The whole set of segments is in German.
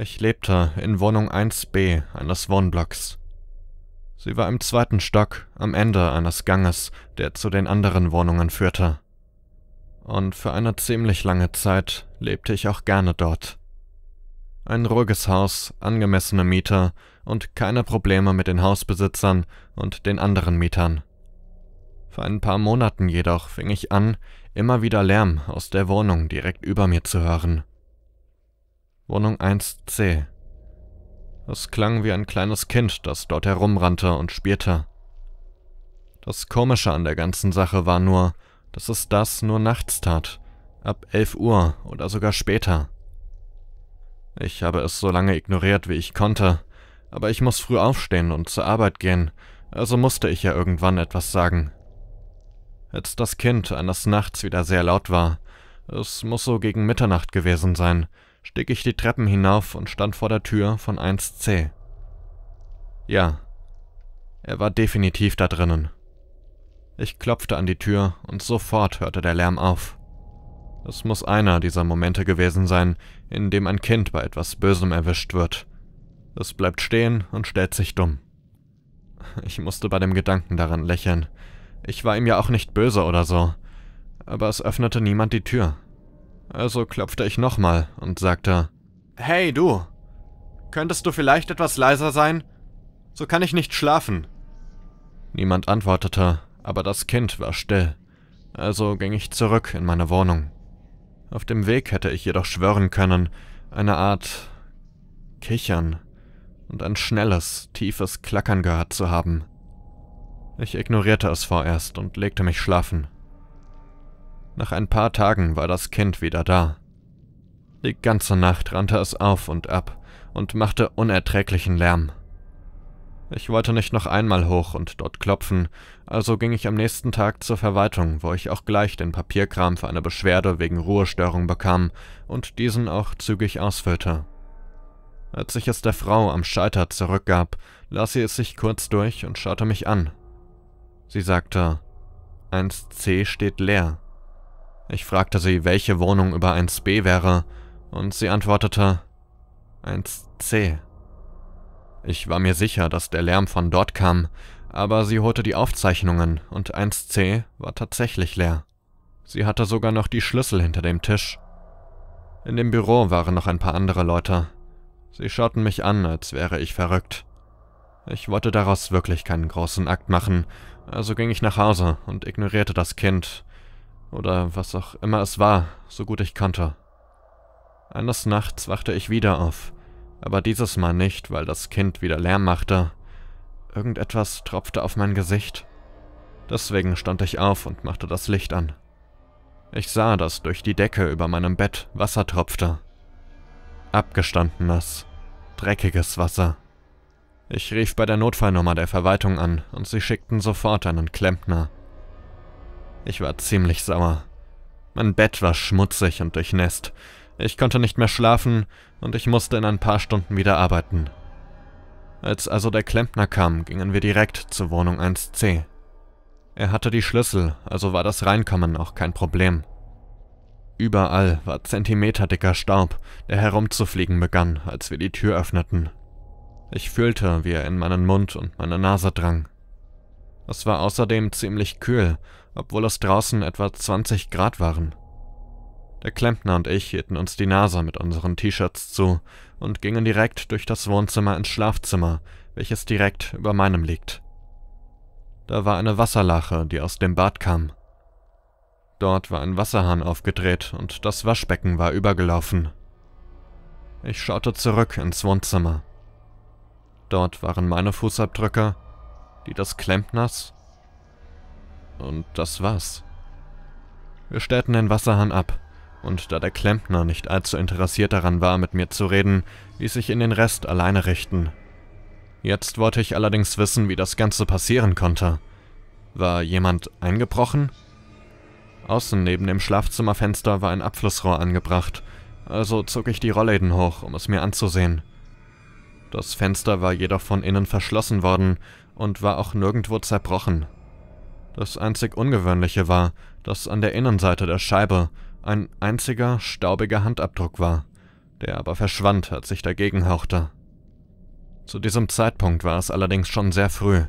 Ich lebte in Wohnung 1b eines Wohnblocks. Sie war im zweiten Stock am Ende eines Ganges, der zu den anderen Wohnungen führte. Und für eine ziemlich lange Zeit lebte ich auch gerne dort. Ein ruhiges Haus, angemessene Mieter und keine Probleme mit den Hausbesitzern und den anderen Mietern. Vor ein paar Monaten jedoch fing ich an, immer wieder Lärm aus der Wohnung direkt über mir zu hören. Wohnung 1c. Es klang wie ein kleines Kind, das dort herumrannte und spielte. Das Komische an der ganzen Sache war nur, dass es das nur nachts tat, ab 11 Uhr oder sogar später. Ich habe es so lange ignoriert, wie ich konnte, aber ich muss früh aufstehen und zur Arbeit gehen, also musste ich ja irgendwann etwas sagen. Als das Kind eines Nachts wieder sehr laut war, es muss so gegen Mitternacht gewesen sein, stieg ich die Treppen hinauf und stand vor der Tür von 1c. Ja, er war definitiv da drinnen. Ich klopfte an die Tür und sofort hörte der Lärm auf. Es muss einer dieser Momente gewesen sein, in dem ein Kind bei etwas Bösem erwischt wird. Es bleibt stehen und stellt sich dumm. Ich musste bei dem Gedanken daran lächeln. Ich war ihm ja auch nicht böse oder so. Aber es öffnete niemand die Tür, also klopfte ich nochmal und sagte, Hey du, könntest du vielleicht etwas leiser sein? So kann ich nicht schlafen. Niemand antwortete, aber das Kind war still, also ging ich zurück in meine Wohnung. Auf dem Weg hätte ich jedoch schwören können, eine Art Kichern und ein schnelles, tiefes Klackern gehört zu haben. Ich ignorierte es vorerst und legte mich schlafen. Nach ein paar Tagen war das Kind wieder da. Die ganze Nacht rannte es auf und ab und machte unerträglichen Lärm. Ich wollte nicht noch einmal hoch und dort klopfen, also ging ich am nächsten Tag zur Verwaltung, wo ich auch gleich den Papierkram für eine Beschwerde wegen Ruhestörung bekam und diesen auch zügig ausfüllte. Als ich es der Frau am Scheiter zurückgab, las sie es sich kurz durch und schaute mich an. Sie sagte, 1c steht leer. Ich fragte sie, welche Wohnung über 1b wäre, und sie antwortete 1c. Ich war mir sicher, dass der Lärm von dort kam, aber sie holte die Aufzeichnungen und 1c war tatsächlich leer. Sie hatte sogar noch die Schlüssel hinter dem Tisch. In dem Büro waren noch ein paar andere Leute. Sie schauten mich an, als wäre ich verrückt. Ich wollte daraus wirklich keinen großen Akt machen, also ging ich nach Hause und ignorierte das Kind, oder was auch immer es war, so gut ich konnte. Eines Nachts wachte ich wieder auf, aber dieses Mal nicht, weil das Kind wieder Lärm machte. Irgendetwas tropfte auf mein Gesicht. Deswegen stand ich auf und machte das Licht an. Ich sah, dass durch die Decke über meinem Bett Wasser tropfte. Abgestandenes, dreckiges Wasser. Ich rief bei der Notfallnummer der Verwaltung an und sie schickten sofort einen Klempner. Ich war ziemlich sauer. Mein Bett war schmutzig und durchnässt. Ich konnte nicht mehr schlafen und ich musste in ein paar Stunden wieder arbeiten. Als also der Klempner kam, gingen wir direkt zur Wohnung 1c. Er hatte die Schlüssel, also war das Reinkommen auch kein Problem. Überall war zentimeterdicker Staub, der herumzufliegen begann, als wir die Tür öffneten. Ich fühlte, wie er in meinen Mund und meine Nase drang. Es war außerdem ziemlich kühl, obwohl es draußen etwa 20 Grad waren. Der Klempner und ich hielten uns die Nase mit unseren T-Shirts zu und gingen direkt durch das Wohnzimmer ins Schlafzimmer, welches direkt über meinem liegt. Da war eine Wasserlache, die aus dem Bad kam. Dort war ein Wasserhahn aufgedreht und das Waschbecken war übergelaufen. Ich schaute zurück ins Wohnzimmer. Dort waren meine Fußabdrücke die des Klempners. Und das war's. Wir stellten den Wasserhahn ab, und da der Klempner nicht allzu interessiert daran war, mit mir zu reden, ließ ich ihn den Rest alleine richten. Jetzt wollte ich allerdings wissen, wie das Ganze passieren konnte. War jemand eingebrochen? Außen neben dem Schlafzimmerfenster war ein Abflussrohr angebracht, also zog ich die Rollläden hoch, um es mir anzusehen. Das Fenster war jedoch von innen verschlossen worden und war auch nirgendwo zerbrochen. Das einzig Ungewöhnliche war, dass an der Innenseite der Scheibe ein einziger staubiger Handabdruck war, der aber verschwand, als ich dagegen hauchte. Zu diesem Zeitpunkt war es allerdings schon sehr früh,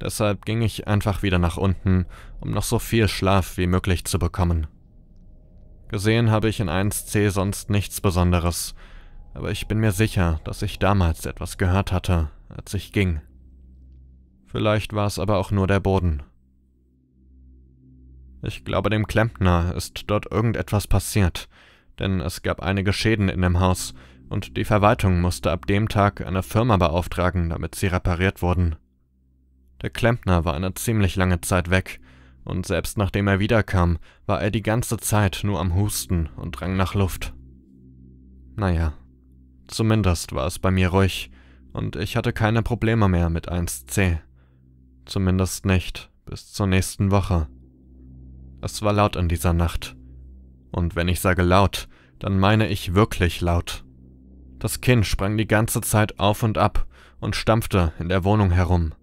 deshalb ging ich einfach wieder nach unten, um noch so viel Schlaf wie möglich zu bekommen. Gesehen habe ich in 1c sonst nichts Besonderes, aber ich bin mir sicher, dass ich damals etwas gehört hatte, als ich ging. Vielleicht war es aber auch nur der Boden. Ich glaube, dem Klempner ist dort irgendetwas passiert, denn es gab einige Schäden in dem Haus, und die Verwaltung musste ab dem Tag eine Firma beauftragen, damit sie repariert wurden. Der Klempner war eine ziemlich lange Zeit weg, und selbst nachdem er wiederkam, war er die ganze Zeit nur am Husten und rang nach Luft. Naja, zumindest war es bei mir ruhig, und ich hatte keine Probleme mehr mit 1C. Zumindest nicht bis zur nächsten Woche. Es war laut in dieser Nacht. Und wenn ich sage laut, dann meine ich wirklich laut. Das Kind sprang die ganze Zeit auf und ab und stampfte in der Wohnung herum.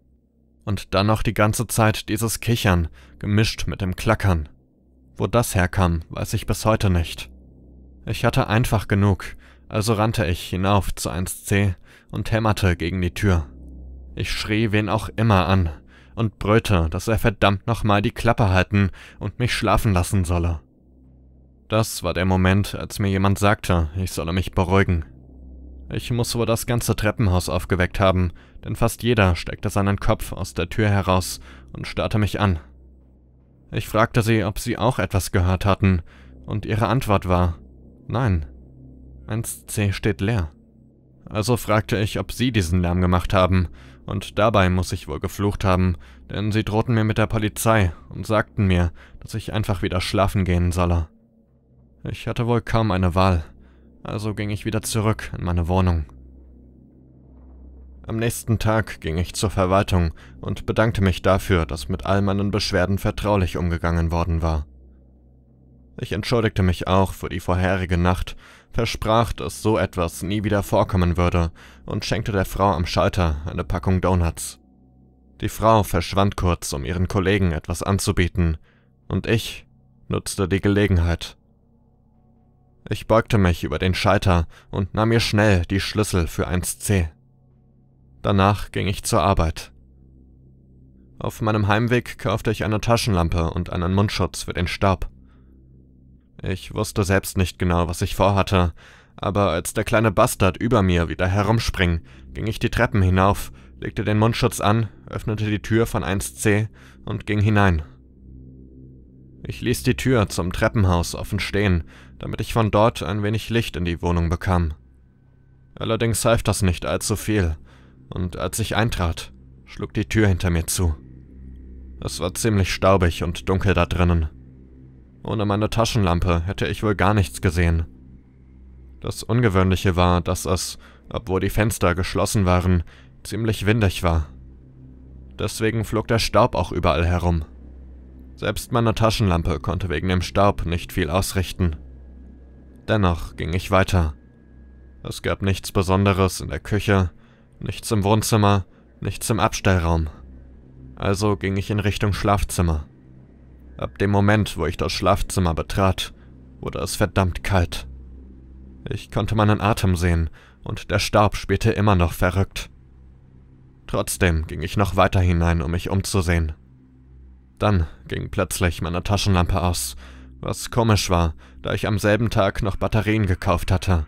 Und dann noch die ganze Zeit dieses Kichern, gemischt mit dem Klackern. Wo das herkam, weiß ich bis heute nicht. Ich hatte einfach genug, also rannte ich hinauf zu 1c und hämmerte gegen die Tür. Ich schrie wen auch immer an, und brüllte, dass er verdammt nochmal die Klappe halten und mich schlafen lassen solle. Das war der Moment, als mir jemand sagte, ich solle mich beruhigen. Ich muss wohl das ganze Treppenhaus aufgeweckt haben, denn fast jeder steckte seinen Kopf aus der Tür heraus und starrte mich an. Ich fragte sie, ob sie auch etwas gehört hatten, und ihre Antwort war, nein, 1c steht leer. Also fragte ich, ob sie diesen Lärm gemacht haben, und dabei muss ich wohl geflucht haben, denn sie drohten mir mit der Polizei und sagten mir, dass ich einfach wieder schlafen gehen solle. Ich hatte wohl kaum eine Wahl, also ging ich wieder zurück in meine Wohnung. Am nächsten Tag ging ich zur Verwaltung und bedankte mich dafür, dass mit all meinen Beschwerden vertraulich umgegangen worden war. Ich entschuldigte mich auch für die vorherige Nacht, versprach, dass so etwas nie wieder vorkommen würde und schenkte der Frau am Schalter eine Packung Donuts. Die Frau verschwand kurz, um ihren Kollegen etwas anzubieten, und ich nutzte die Gelegenheit. Ich beugte mich über den Schalter und nahm mir schnell die Schlüssel für 1C. Danach ging ich zur Arbeit. Auf meinem Heimweg kaufte ich eine Taschenlampe und einen Mundschutz für den Staub. Ich wusste selbst nicht genau, was ich vorhatte, aber als der kleine Bastard über mir wieder herumspring, ging ich die Treppen hinauf, legte den Mundschutz an, öffnete die Tür von 1c und ging hinein. Ich ließ die Tür zum Treppenhaus offen stehen, damit ich von dort ein wenig Licht in die Wohnung bekam. Allerdings half das nicht allzu viel, und als ich eintrat, schlug die Tür hinter mir zu. Es war ziemlich staubig und dunkel da drinnen. Ohne meine Taschenlampe hätte ich wohl gar nichts gesehen. Das Ungewöhnliche war, dass es, obwohl die Fenster geschlossen waren, ziemlich windig war. Deswegen flog der Staub auch überall herum. Selbst meine Taschenlampe konnte wegen dem Staub nicht viel ausrichten. Dennoch ging ich weiter. Es gab nichts Besonderes in der Küche, nichts im Wohnzimmer, nichts im Abstellraum. Also ging ich in Richtung Schlafzimmer. Ab dem Moment, wo ich das Schlafzimmer betrat, wurde es verdammt kalt. Ich konnte meinen Atem sehen und der Staub spielte immer noch verrückt. Trotzdem ging ich noch weiter hinein, um mich umzusehen. Dann ging plötzlich meine Taschenlampe aus, was komisch war, da ich am selben Tag noch Batterien gekauft hatte.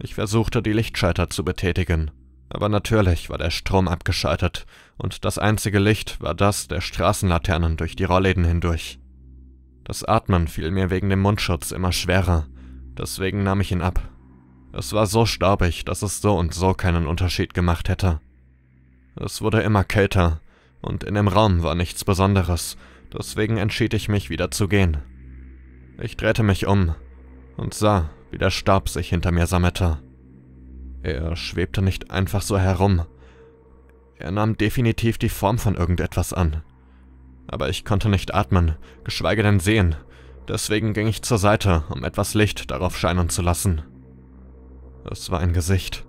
Ich versuchte, die Lichtschalter zu betätigen. Aber natürlich war der Strom abgeschaltet und das einzige Licht war das der Straßenlaternen durch die Rollläden hindurch. Das Atmen fiel mir wegen dem Mundschutz immer schwerer, deswegen nahm ich ihn ab. Es war so staubig, dass es so und so keinen Unterschied gemacht hätte. Es wurde immer kälter und in dem Raum war nichts Besonderes, deswegen entschied ich mich wieder zu gehen. Ich drehte mich um und sah, wie der Stab sich hinter mir sammelte. Er schwebte nicht einfach so herum. Er nahm definitiv die Form von irgendetwas an. Aber ich konnte nicht atmen, geschweige denn sehen. Deswegen ging ich zur Seite, um etwas Licht darauf scheinen zu lassen. Es war ein Gesicht.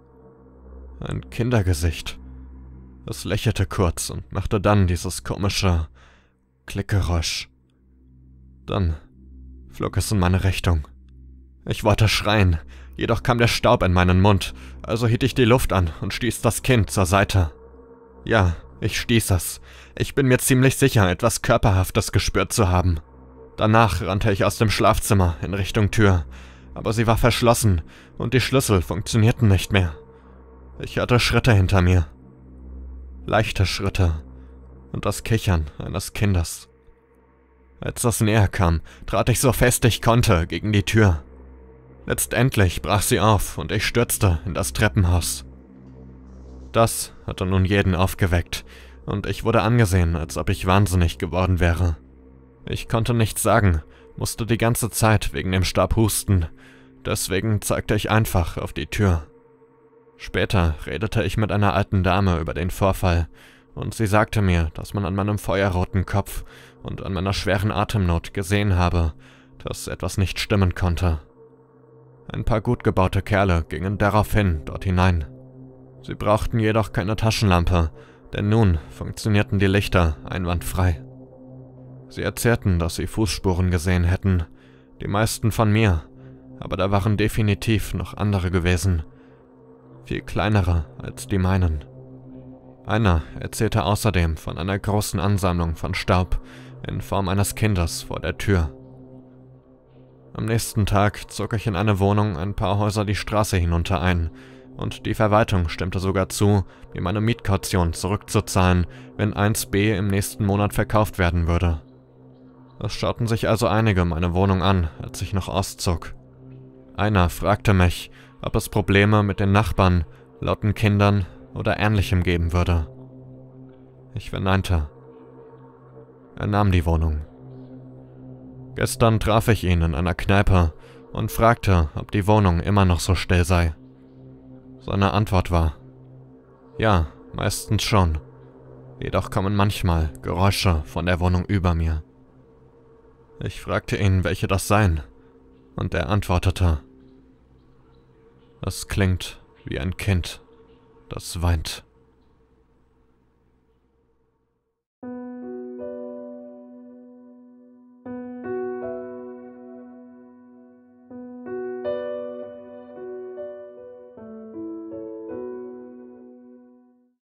Ein Kindergesicht. Es lächelte kurz und machte dann dieses komische Klickgeräusch. Dann flog es in meine Richtung. Ich wollte schreien, jedoch kam der Staub in meinen Mund, also hielt ich die Luft an und stieß das Kind zur Seite. Ja, ich stieß es. Ich bin mir ziemlich sicher, etwas Körperhaftes gespürt zu haben. Danach rannte ich aus dem Schlafzimmer in Richtung Tür, aber sie war verschlossen und die Schlüssel funktionierten nicht mehr. Ich hörte Schritte hinter mir. Leichte Schritte und das Kichern eines Kindes. Als das näher kam, trat ich so fest ich konnte gegen die Tür. Letztendlich brach sie auf und ich stürzte in das Treppenhaus. Das hatte nun jeden aufgeweckt, und ich wurde angesehen, als ob ich wahnsinnig geworden wäre. Ich konnte nichts sagen, musste die ganze Zeit wegen dem Stab husten, deswegen zeigte ich einfach auf die Tür. Später redete ich mit einer alten Dame über den Vorfall, und sie sagte mir, dass man an meinem feuerroten Kopf und an meiner schweren Atemnot gesehen habe, dass etwas nicht stimmen konnte. Ein paar gut gebaute Kerle gingen daraufhin dort hinein. Sie brauchten jedoch keine Taschenlampe, denn nun funktionierten die Lichter einwandfrei. Sie erzählten, dass sie Fußspuren gesehen hätten, die meisten von mir, aber da waren definitiv noch andere gewesen, viel kleinere als die meinen. Einer erzählte außerdem von einer großen Ansammlung von Staub in Form eines Kindes vor der Tür. Am nächsten Tag zog ich in eine Wohnung ein paar Häuser die Straße hinunter ein, und die Verwaltung stimmte sogar zu, mir meine Mietkaution zurückzuzahlen, wenn 1b im nächsten Monat verkauft werden würde. Es schauten sich also einige meine Wohnung an, als ich noch auszog. Einer fragte mich, ob es Probleme mit den Nachbarn, lauten Kindern oder ähnlichem geben würde. Ich verneinte. Er nahm die Wohnung. Gestern traf ich ihn in einer Kneipe und fragte, ob die Wohnung immer noch so still sei. Seine Antwort war, ja, meistens schon. Jedoch kommen manchmal Geräusche von der Wohnung über mir. Ich fragte ihn, welche das seien, und er antwortete, es klingt wie ein Kind, das weint.